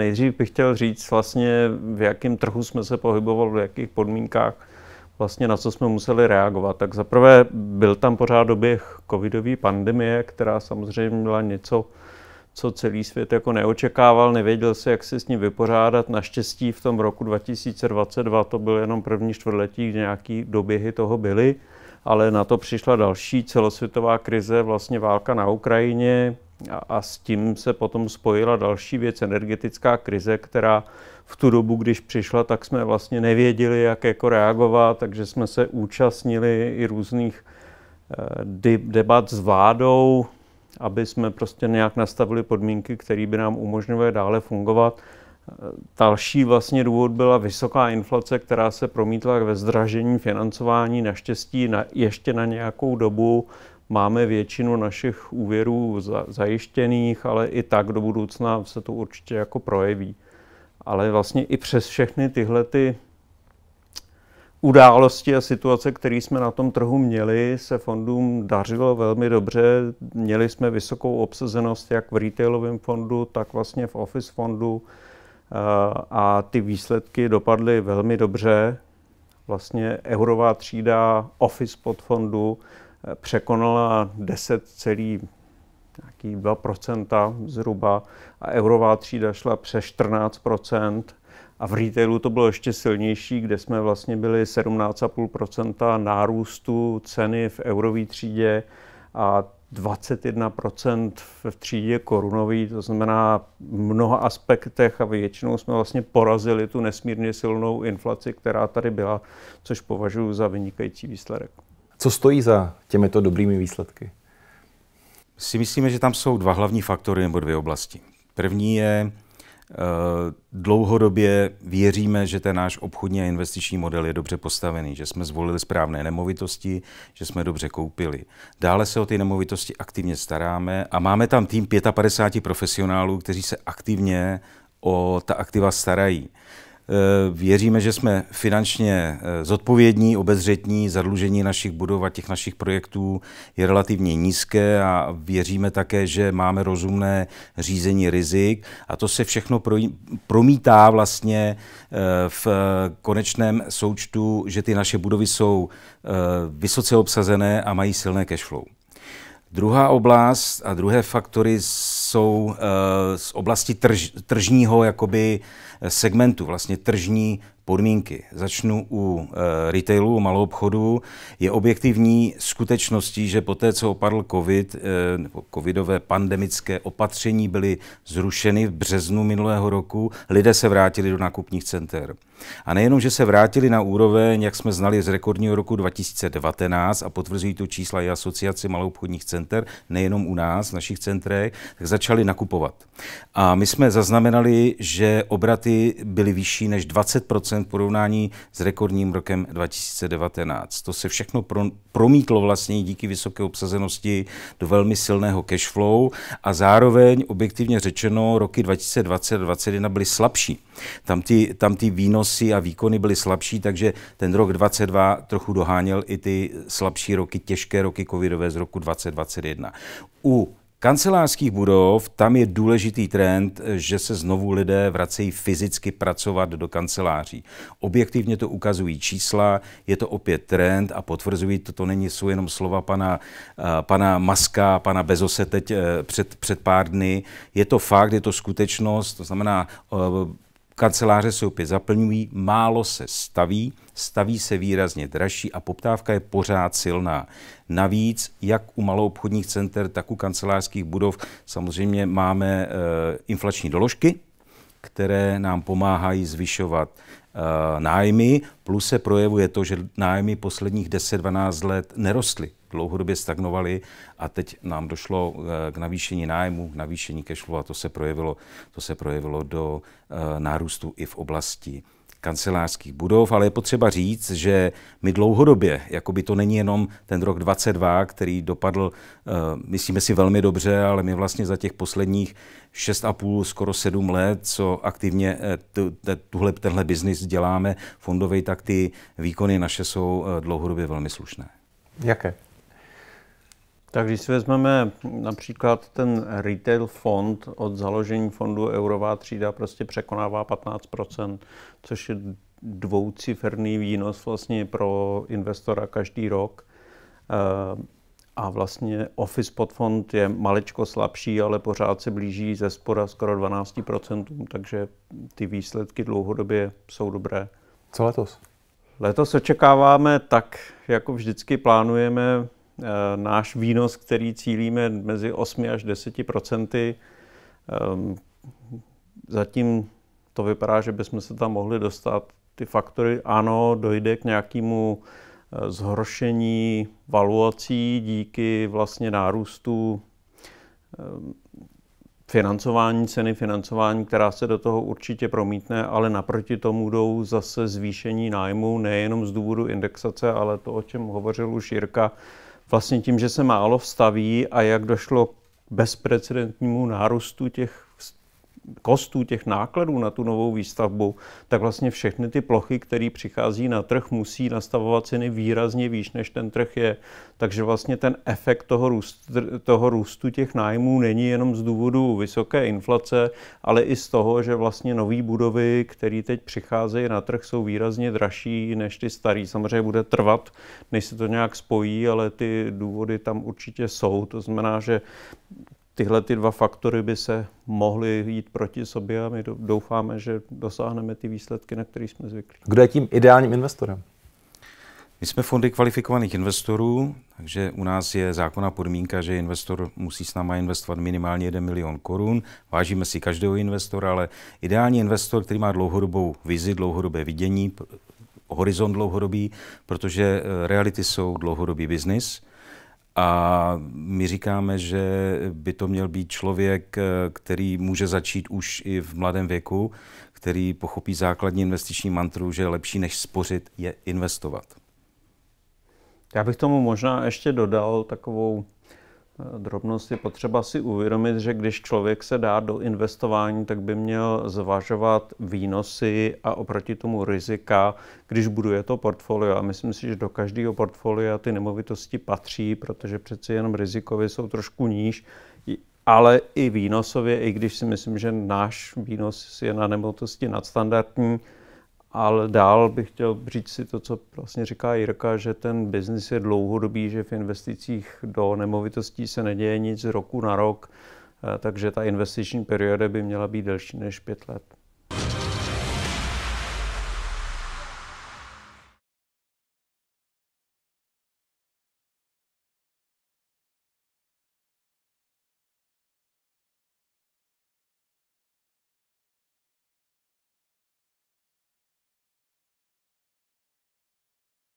Nejdřív bych chtěl říct vlastně, v jakém trhu jsme se pohybovali, v jakých podmínkách, vlastně na co jsme museli reagovat. Tak zaprvé byl tam pořád doběh covidové pandemie, která samozřejmě byla něco, co celý svět jako neočekával, nevěděl se, jak se s ním vypořádat. Naštěstí v tom roku 2022 to byl jenom první čtvrtletí, kdy nějaký doběhy toho byly, ale na to přišla další celosvětová krize, vlastně válka na Ukrajině, a, a s tím se potom spojila další věc, energetická krize, která v tu dobu, když přišla, tak jsme vlastně nevěděli, jak jako reagovat, takže jsme se účastnili i různých eh, debat s vládou, aby jsme prostě nějak nastavili podmínky, které by nám umožňovaly dále fungovat. Eh, další vlastně důvod byla vysoká inflace, která se promítla ve zdražení financování, naštěstí na, ještě na nějakou dobu, máme většinu našich úvěrů za, zajištěných, ale i tak do budoucna se to určitě jako projeví. Ale vlastně i přes všechny tyhle ty události a situace, které jsme na tom trhu měli, se fondům dařilo velmi dobře. Měli jsme vysokou obsazenost jak v retailovém fondu, tak vlastně v office fondu eh, a ty výsledky dopadly velmi dobře. Vlastně eurová třída office podfondu překonala 2% zhruba a eurová třída šla přes 14 a v retailu to bylo ještě silnější, kde jsme vlastně byli 17,5 nárůstu ceny v eurové třídě a 21 v třídě korunový, to znamená v mnoha aspektech a většinou jsme vlastně porazili tu nesmírně silnou inflaci, která tady byla, což považuji za vynikající výsledek. Co stojí za těmito dobrými výsledky? Si myslíme, že tam jsou dva hlavní faktory nebo dvě oblasti. První je, eh, dlouhodobě věříme, že ten náš obchodní a investiční model je dobře postavený, že jsme zvolili správné nemovitosti, že jsme dobře koupili. Dále se o ty nemovitosti aktivně staráme a máme tam tým 55 profesionálů, kteří se aktivně o ta aktiva starají. Eh, věříme, že jsme finančně eh, zodpovědní, obezřetní, zadlužení našich budov a těch našich projektů je relativně nízké a věříme také, že máme rozumné řízení rizik a to se všechno promítá vlastně eh, v konečném součtu, že ty naše budovy jsou vysoce obsazené a mají silné cash flow. Druhá oblast a druhé faktory jsou eh, z oblasti trž, tržního jakoby eh, segmentu, vlastně tržní podmínky. Začnu u e, retailu, malou obchodu. Je objektivní skutečností, že poté, co opadl covid, e, nebo covidové pandemické opatření byly zrušeny v březnu minulého roku, lidé se vrátili do nákupních center. A nejenom, že se vrátili na úroveň, jak jsme znali z rekordního roku 2019 a potvrzují to čísla i malou maloobchodních center, nejenom u nás, v našich centrech, tak začali nakupovat. A my jsme zaznamenali, že obraty byly vyšší než 20 v porovnání s rekordním rokem 2019. To se všechno promítlo vlastně díky vysoké obsazenosti do velmi silného cash flow a zároveň objektivně řečeno roky 2020 a 2021 byly slabší. Tam ty, tam ty výnosy a výkony byly slabší, takže ten rok 2022 trochu doháněl i ty slabší roky, těžké roky covidové z roku 2021. U Kancelářských budov, tam je důležitý trend, že se znovu lidé vracejí fyzicky pracovat do kanceláří. Objektivně to ukazují čísla, je to opět trend a potvrzují to, to není, jsou jenom slova pana, eh, pana Maska, pana Bezose teď eh, před, před pár dny. Je to fakt, je to skutečnost, to znamená, eh, kanceláře se opět zaplňují, málo se staví, staví se výrazně dražší a poptávka je pořád silná. Navíc, jak u maloobchodních center, tak u kancelářských budov samozřejmě máme e, inflační doložky, které nám pomáhají zvyšovat e, nájmy, plus se projevuje to, že nájmy posledních 10-12 let nerostly dlouhodobě stagnovaly a teď nám došlo eh, k navýšení nájmu, k navýšení cashflow a to se projevilo, to se projevilo do nárůstu i v oblasti kancelářských budov, ale je potřeba říct, že my dlouhodobě, jako by to není jenom ten rok 22, který dopadl, eh, myslíme si velmi dobře, ale my vlastně za těch posledních 6,5, skoro 7 let, co aktivně eh, tuhle, tenhle biznis děláme fondovej, tak ty výkony naše jsou eh, dlouhodobě velmi slušné. Jaké? Tak když si vezmeme například ten retail fond od založení fondu Eurová třída prostě překonává 15%, což je dvouciferný výnos vlastně pro investora každý rok. Eh, a vlastně Office podfond je maličko slabší, ale pořád se blíží ze spora skoro 12%, takže ty výsledky dlouhodobě jsou dobré. Co letos? Letos očekáváme tak, jako vždycky plánujeme Eh, náš výnos, který cílíme mezi 8 až 10 procenty, ehm, zatím to vypadá, že bychom se tam mohli dostat. Ty faktory, ano, dojde k nějakému eh, zhoršení valuací díky vlastně nárůstu ehm, financování, ceny financování, která se do toho určitě promítne, ale naproti tomu jdou zase zvýšení nájmu, nejenom z důvodu indexace, ale to, o čem hovořil už Jirka, vlastně tím, že se málo vstaví a jak došlo k bezprecedentnímu nárůstu těch kostů, těch nákladů na tu novou výstavbu, tak vlastně všechny ty plochy, které přichází na trh, musí nastavovat ceny výrazně výš, než ten trh je. Takže vlastně ten efekt toho růstu, toho růstu těch nájmů není jenom z důvodu vysoké inflace, ale i z toho, že vlastně nové budovy, které teď přicházejí na trh, jsou výrazně dražší než ty staré. Samozřejmě bude trvat, než se to nějak spojí, ale ty důvody tam určitě jsou. To znamená, že tyhle ty dva faktory by se mohly jít proti sobě a my doufáme, že dosáhneme ty výsledky, na které jsme zvyklí. Kdo je tím ideálním investorem? My jsme fondy kvalifikovaných investorů, takže u nás je zákona podmínka, že investor musí s náma investovat minimálně 1 milion korun. Vážíme si každého investora, ale ideální investor, který má dlouhodobou vizi, dlouhodobé vidění, horizont dlouhodobý, protože eh, reality jsou dlouhodobý biznis a my říkáme, že by to měl být člověk, eh, který může začít už i v mladém věku, který pochopí základní investiční mantru, že lepší než spořit je investovat. Já bych tomu možná ještě dodal takovou drobnost je potřeba si uvědomit, že když člověk se dá do investování, tak by měl zvažovat výnosy a oproti tomu rizika, když buduje to portfolio. A myslím si, že do každého portfolia ty nemovitosti patří, protože přeci jenom rizikově jsou trošku níž, ale i výnosově, i když si myslím, že náš výnos je na nemovitosti nadstandardní, ale dál bych chtěl říct si to, co vlastně říká Jirka, že ten biznis je dlouhodobý, že v investicích do nemovitostí se neděje nic z roku na rok, eh, takže ta investiční perioda by měla být delší než pět let.